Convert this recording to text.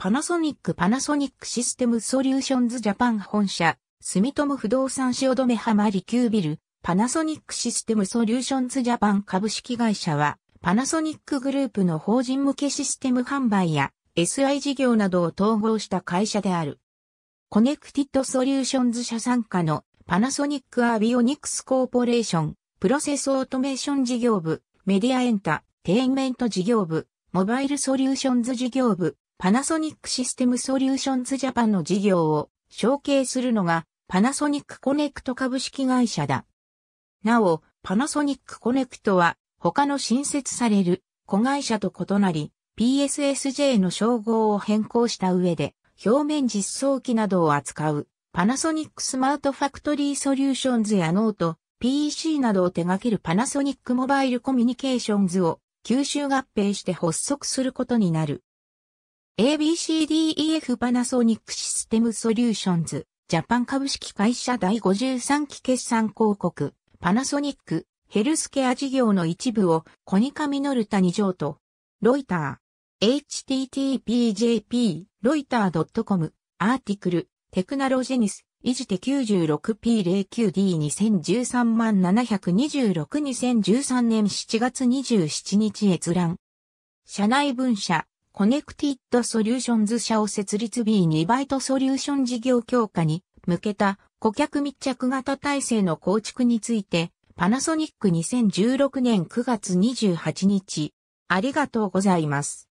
パナソニックパナソニックシステムソリューションズジャパン本社、住友不動産汐留浜リキュービル、パナソニックシステムソリューションズジャパン株式会社は、パナソニックグループの法人向けシステム販売や SI 事業などを統合した会社である。コネクティッドソリューションズ社傘下のパナソニックアビオニクスコーポレーション、プロセスオートメーション事業部、メディアエンタ、テインメント事業部、モバイルソリューションズ事業部、パナソニックシステムソリューションズジャパンの事業を承継するのがパナソニックコネクト株式会社だ。なお、パナソニックコネクトは他の新設される子会社と異なり PSSJ の称号を変更した上で表面実装機などを扱うパナソニックスマートファクトリーソリューションズやノート PEC などを手掛けるパナソニックモバイルコミュニケーションズを吸収合併して発足することになる。ABCDEF パナソニックシステムソリューションズ、ジャパン株式会社第53期決算広告、パナソニック、ヘルスケア事業の一部をコニカミノルタに譲渡ロイター、http.jp、ロイター .com、アーティクル、テクナロジェニス、維持手 96P09D2013 万7262013年7月27日閲覧。社内分社、コネクティッドソリューションズ社を設立 B2 バイトソリューション事業強化に向けた顧客密着型体制の構築について、パナソニック2016年9月28日。ありがとうございます。